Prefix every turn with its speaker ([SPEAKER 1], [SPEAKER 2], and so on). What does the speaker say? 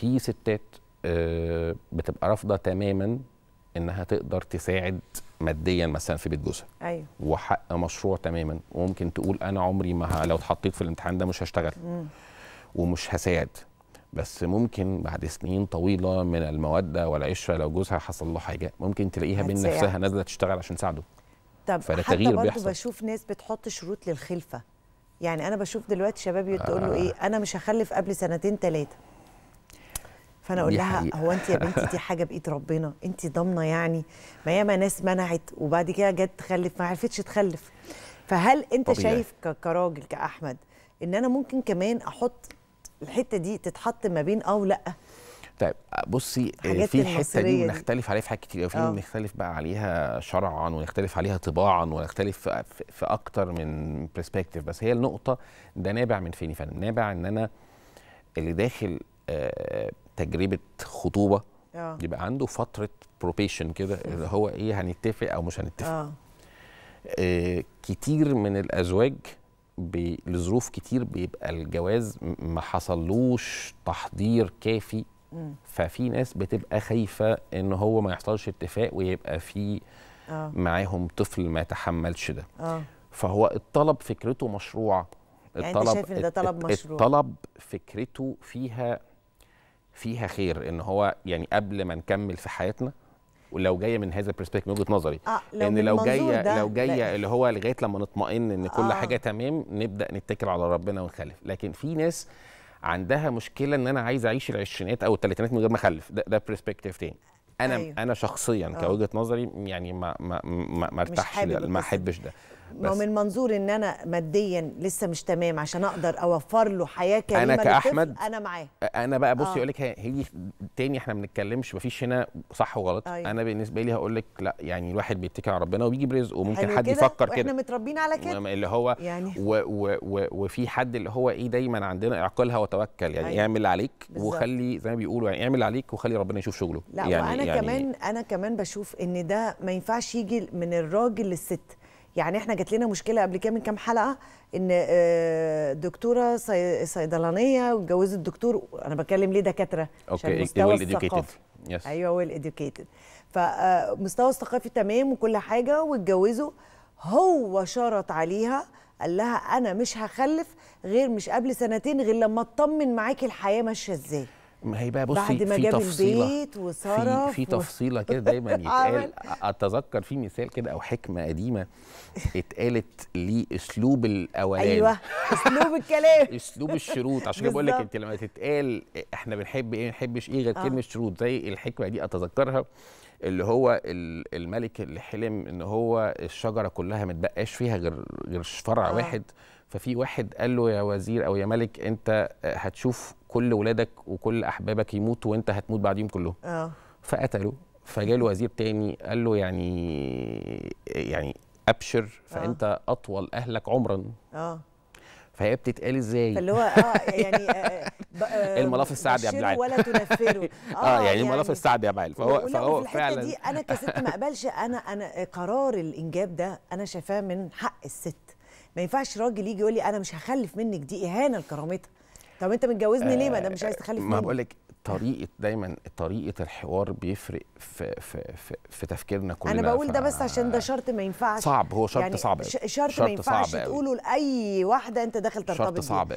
[SPEAKER 1] في ستات آه، بتبقى رافضه تماما انها تقدر تساعد ماديا مثلا في بيت جوزها ايوه وحق مشروع تماما وممكن تقول انا عمري ما لو اتحطيت في الامتحان ده مش هشتغل مم. ومش هساعد بس ممكن بعد سنين طويله من الموده والعشره لو جوزها حصل له حاجه ممكن تلاقيها من نفسها نازله تشتغل عشان تساعده
[SPEAKER 2] طب فده حتى تغيير برضه بيحصل. بشوف ناس بتحط شروط للخلفه يعني انا بشوف دلوقتي شباب يقول له آه. ايه انا مش هخلف قبل سنتين ثلاثه فانا اقول لها حقيقة. هو انت يا بنتي دي حاجه بايد ربنا انت ضامنه يعني ما ياما ناس منعت وبعد كده جت تخلف ما عرفتش تخلف فهل انت طبيعي. شايف كراجل كاحمد ان انا ممكن كمان احط الحته دي تتحط ما بين اه ولا
[SPEAKER 1] طيب بصي آه، في الحته دي بنختلف عليها في حاجات كتير في بنختلف أه. بقى عليها شرعا ونختلف عليها طباعا ونختلف في اكتر من برسبكتيف بس هي النقطه ده نابع من فين فندم نابع ان انا اللي داخل آه، تجربه خطوبه آه. يبقى عنده فتره بروبيشن كده اللي هو ايه هنتفق او مش هنتفق آه. آه كتير من الازواج لظروف كتير بيبقى الجواز ما حصلوش تحضير كافي م. ففي ناس بتبقى خايفه ان هو ما يحصلش اتفاق ويبقى في آه. معاهم طفل ما يتحملش ده آه. فهو الطلب فكرته مشروعه الطلب يعني انت شايف ان ده طلب مشروع الطلب فكرته فيها فيها خير ان هو يعني قبل ما نكمل في حياتنا ولو جايه من هذا البرسبكت من وجهه نظري آه لو ان لو جايه لو جايه اللي هو لغايه لما نطمئن ان كل آه. حاجه تمام نبدا نتكل على ربنا ونخلف لكن في ناس عندها مشكله ان انا عايز اعيش العشرينات او الثلاثينات من غير ما اخلف ده, ده برسبكتيف تاني انا أيوه. انا شخصيا آه. كوجهه نظري يعني ما ما ما, ما ارتاحش ما احبش ده
[SPEAKER 2] ما من منظور ان انا ماديا لسه مش تمام عشان اقدر اوفر له حياه كريمه انا كاحمد انا معاه
[SPEAKER 1] انا بقى بصي آه. اقول لك هي تاني احنا ما بنتكلمش مفيش هنا صح وغلط أيوة. انا بالنسبه لي هقول لك لا يعني الواحد بيتكل على ربنا وبيجيب رزقه وممكن حد يفكر كده احنا
[SPEAKER 2] متربيين على كده
[SPEAKER 1] اللي هو يعني. و و و وفي حد اللي هو ايه دايما عندنا اعقلها وتوكل يعني أيوة. اعمل اللي عليك بالزبط. وخلي زي ما بيقولوا يعني اعمل اللي عليك وخلي ربنا يشوف شغله لا يعني وانا يعني كمان
[SPEAKER 2] انا كمان بشوف ان ده ما ينفعش يجي من الراجل للست يعني احنا جات لنا مشكله قبل كده من كام حلقه ان آه، دكتوره صيدلانيه واتجوزت دكتور انا بتكلم ليه دكاتره عشان مستوى الثقافي yes. ايوه ويل اديوكيتد فمستوى آه، الثقافي تمام وكل حاجه واتجوزوا هو شرط عليها قال لها انا مش هخلف غير مش قبل سنتين غير لما اطمن معاكي الحياه ماشيه ازاي
[SPEAKER 1] ما هي بقى بصي بعد ما في جاب تفصيله البيت وصرف في, في تفصيله كده دايما يتقال اتذكر في مثال كده او حكمه قديمه اتقالت لاسلوب الاوان ايوه اسلوب الكلام اسلوب الشروط عشان كده بقول لك انت لما تتقال احنا بنحب ايه ما بنحبش ايه غير آه. كلمه شروط زي الحكمه دي اتذكرها اللي هو الملك اللي حلم ان هو الشجره كلها ما تبقاش فيها غير غير فرع آه. واحد ففي واحد قال له يا وزير او يا ملك انت هتشوف كل ولادك وكل احبابك يموتوا وانت هتموت بعديهم كلهم اه فقتلوا فجاله وزير تاني قال له يعني يعني ابشر فانت آه. اطول اهلك عمرا اه فهي بتتقال ازاي فاللي هو اه يعني آه, آه، الملف السعدي يا عبد ولا تنفره آه،, اه, يعني, الملف يعني السعدي يا ابن فهو فهو فعلا دي انا كست ما
[SPEAKER 2] اقبلش انا انا قرار الانجاب ده انا شايفاه من حق الست ما ينفعش راجل يجي يقول لي انا مش هخلف منك دي اهانه لكرامتها طب انت متجوزني ليه ما انا مش عايز آه، تخلف ما بقول لك
[SPEAKER 1] طريقه دايما طريقه الحوار بيفرق في في في, في تفكيرنا كلنا انا بقول ده بس
[SPEAKER 2] عشان ده شرط ما ينفعش صعب هو شرط يعني صعب شرط, شرط ما ينفعش تقوله لاي واحده انت داخل ترتبط شرط صعب